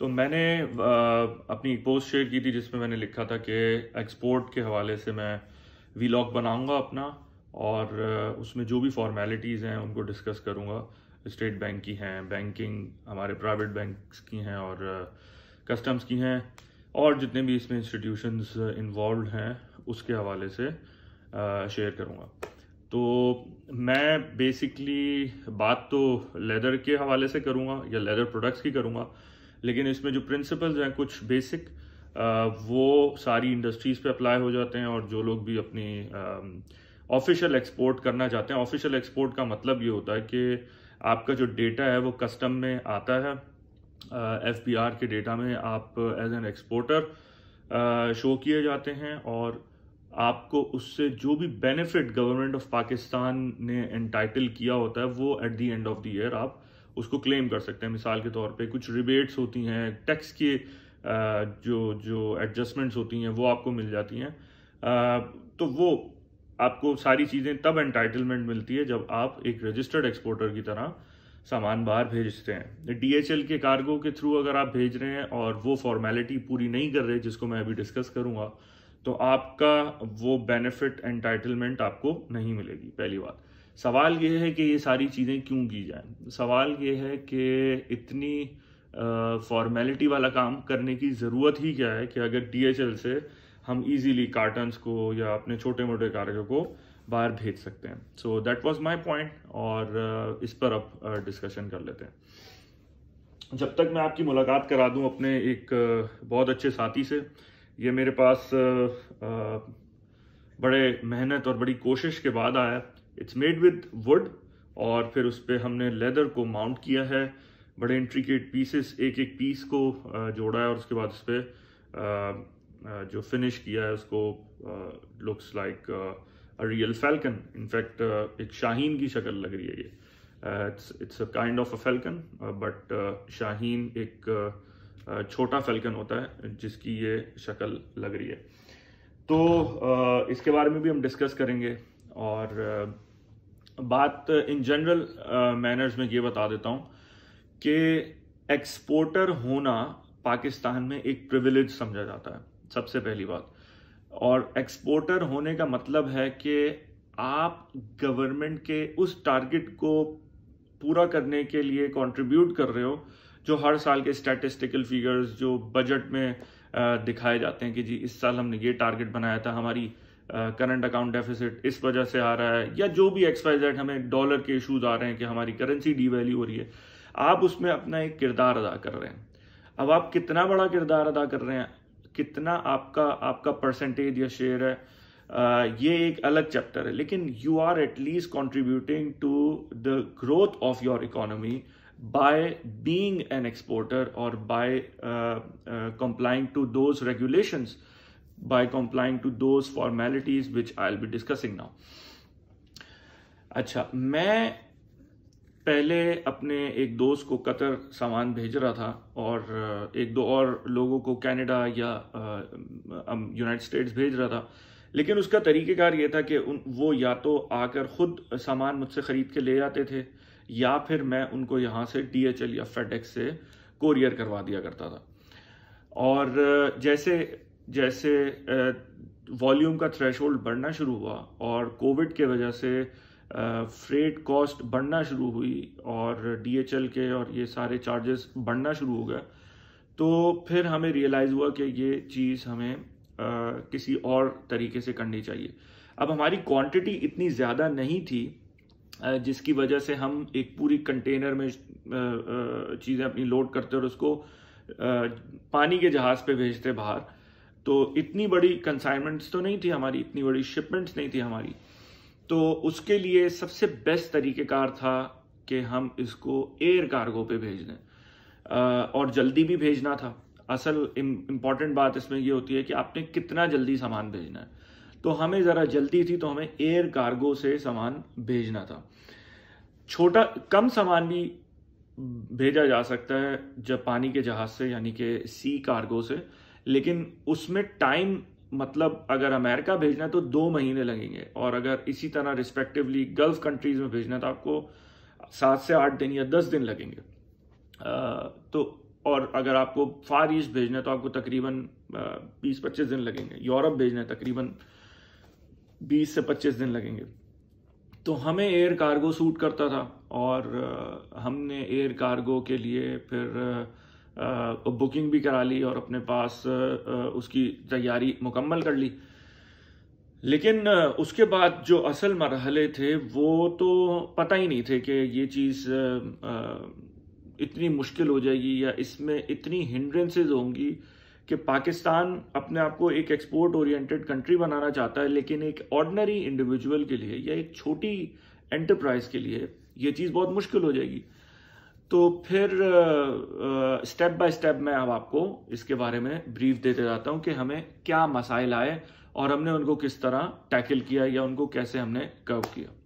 तो मैंने अपनी एक पोस्ट शेयर की थी जिसमें मैंने लिखा था कि एक्सपोर्ट के हवाले से मैं वीलॉग बनाऊंगा अपना और उसमें जो भी फॉर्मेलिटीज़ हैं उनको डिस्कस करूंगा स्टेट बैंक की हैं बैंकिंग हमारे प्राइवेट बैंक्स की हैं और कस्टम्स की हैं और जितने भी इसमें इंस्टीट्यूशंस इन्वॉल्व हैं उसके हवाले से शेयर करूँगा तो मैं बेसिकली बात तो लेदर के हवाले से करूँगा या लेदर प्रोडक्ट्स की करूँगा लेकिन इसमें जो प्रिंसिपल्स हैं कुछ बेसिक वो सारी इंडस्ट्रीज़ पे अप्लाई हो जाते हैं और जो लोग भी अपनी ऑफिशियल एक्सपोर्ट करना चाहते हैं ऑफिशियल एक्सपोर्ट का मतलब ये होता है कि आपका जो डेटा है वो कस्टम में आता है एफ के डेटा में आप एज एन एक्सपोर्टर शो किए जाते हैं और आपको उससे जो भी बेनिफिट गवर्नमेंट ऑफ पाकिस्तान ने एंटाइटल किया होता है वो at the end of the year आप उसको क्लेम कर सकते हैं मिसाल के तौर पे कुछ रिबेट्स होती हैं टैक्स के जो जो एडजस्टमेंट्स होती हैं वो आपको मिल जाती हैं तो वो आपको सारी चीज़ें तब एंटाइटलमेंट मिलती है जब आप एक रजिस्टर्ड एक्सपोर्टर की तरह सामान बाहर भेजते हैं डीएचएल के कार्गो के थ्रू अगर आप भेज रहे हैं और वो फॉर्मेलिटी पूरी नहीं कर रहे जिसको मैं अभी डिस्कस करूँगा तो आपका वो बेनिफिट एंटाइटलमेंट आपको नहीं मिलेगी पहली बात सवाल ये है कि ये सारी चीज़ें क्यों की जाएं सवाल ये है कि इतनी फॉर्मेलिटी वाला काम करने की ज़रूरत ही क्या है कि अगर डीएचएल से हम इजीली कार्टन्स को या अपने छोटे मोटे कार्यों को बाहर भेज सकते हैं so that was my point और इस पर अब डिस्कशन कर लेते हैं जब तक मैं आपकी मुलाकात करा दूं अपने एक बहुत अच्छे साथी से ये मेरे पास बड़े मेहनत और बड़ी कोशिश के बाद आया इट्स मेड विद वुड और फिर उस पर हमने लेदर को माउंट किया है बड़े इंट्रिकेट पीसेस एक एक पीस को जोड़ा है और उसके बाद उस पर जो फिनिश किया है उसको looks like a real falcon in fact एक शाहीन की शक्ल लग रही है ये it's a kind of a falcon but शाहीन एक uh, छोटा फैल्कन होता है जिसकी ये शक्ल लग रही है तो uh, इसके बारे में भी हम डिस्कस करेंगे और बात इन जनरल मैनर्स में ये बता देता हूँ कि एक्सपोर्टर होना पाकिस्तान में एक प्रिविलेज समझा जाता है सबसे पहली बात और एक्सपोर्टर होने का मतलब है कि आप गवर्नमेंट के उस टारगेट को पूरा करने के लिए कंट्रीब्यूट कर रहे हो जो हर साल के स्टैटिस्टिकल फिगर्स जो बजट में दिखाए जाते हैं कि जी इस साल हमने ये टारगेट बनाया था हमारी करंट अकाउंट डेफिसिट इस वजह से आ रहा है या जो भी एक्स वाई जेड हमें डॉलर के इशूज आ रहे हैं कि हमारी करेंसी वैल्यू हो रही है आप उसमें अपना एक किरदार अदा कर रहे हैं अब आप कितना बड़ा किरदार अदा कर रहे हैं कितना आपका आपका परसेंटेज या शेयर है आ, ये एक अलग चैप्टर है लेकिन you are at least contributing to the growth of your economy by being an exporter और by complying to those regulations by complying to those formalities which I'll be discussing now. अच्छा मैं पहले अपने एक दोस्त को कतर सामान भेज रहा था और एक दो और लोगों को कनाडा या यूनाइटेड स्टेट्स भेज रहा था लेकिन उसका तरीक़ेकार ये था कि उन वो या तो आकर ख़ुद सामान मुझसे ख़रीद के ले जाते थे या फिर मैं उनको यहाँ से डी या फेडेक्स से कोरियर करवा दिया करता था और जैसे जैसे वॉल्यूम का थ्रेश बढ़ना शुरू हुआ और कोविड के वजह से फ्रेट कॉस्ट बढ़ना शुरू हुई और डीएचएल के और ये सारे चार्जेस बढ़ना शुरू हो गए तो फिर हमें रियलाइज़ हुआ कि ये चीज़ हमें आ, किसी और तरीके से करनी चाहिए अब हमारी क्वांटिटी इतनी ज़्यादा नहीं थी जिसकी वजह से हम एक पूरी कंटेनर में चीज़ें अपनी लोड करते और उसको पानी के जहाज़ पे भेजते बाहर तो इतनी बड़ी कंसाइनमेंट्स तो नहीं थी हमारी इतनी बड़ी शिपमेंट्स नहीं थी हमारी तो उसके लिए सबसे बेस्ट तरीक़ेकार था कि हम इसको एयर कार्गो पे भेज दें और जल्दी भी भेजना था असल इम्पॉर्टेंट बात इसमें ये होती है कि आपने कितना जल्दी सामान भेजना है तो हमें ज़रा जल्दी थी तो हमें एयर कार्गो से सामान भेजना था छोटा कम सामान भी भेजा जा सकता है जब पानी के जहाज़ से यानी कि सी कार्गो से लेकिन उसमें टाइम मतलब अगर अमेरिका भेजना है तो दो महीने लगेंगे और अगर इसी तरह रिस्पेक्टिवली गल्फ कंट्रीज में भेजना है तो आपको सात से आठ दिन या दस दिन लगेंगे आ, तो और अगर आपको फार ईस्ट भेजना है तो आपको तकरीबन बीस पच्चीस दिन लगेंगे यूरोप भेजना है तकरीबन बीस से पच्चीस दिन लगेंगे तो हमें एयर कार्गो सूट करता था और हमने एयर कार्गो के लिए फिर बुकिंग भी करा ली और अपने पास उसकी तैयारी मुकम्मल कर ली लेकिन उसके बाद जो असल मरहले थे वो तो पता ही नहीं थे कि ये चीज़ इतनी मुश्किल हो जाएगी या इसमें इतनी हिंड्रेंसेज होंगी कि पाकिस्तान अपने आप को एक एक्सपोर्ट ओरिएंटेड कंट्री बनाना चाहता है लेकिन एक ऑर्डनरी इंडिविजुअल के लिए या एक छोटी एंटरप्राइज के लिए ये चीज़ बहुत मुश्किल हो जाएगी तो फिर स्टेप बाय स्टेप मैं अब आपको इसके बारे में ब्रीफ देते जाता हूँ कि हमें क्या मसाइल आए और हमने उनको किस तरह टैकल किया या उनको कैसे हमने कर्व किया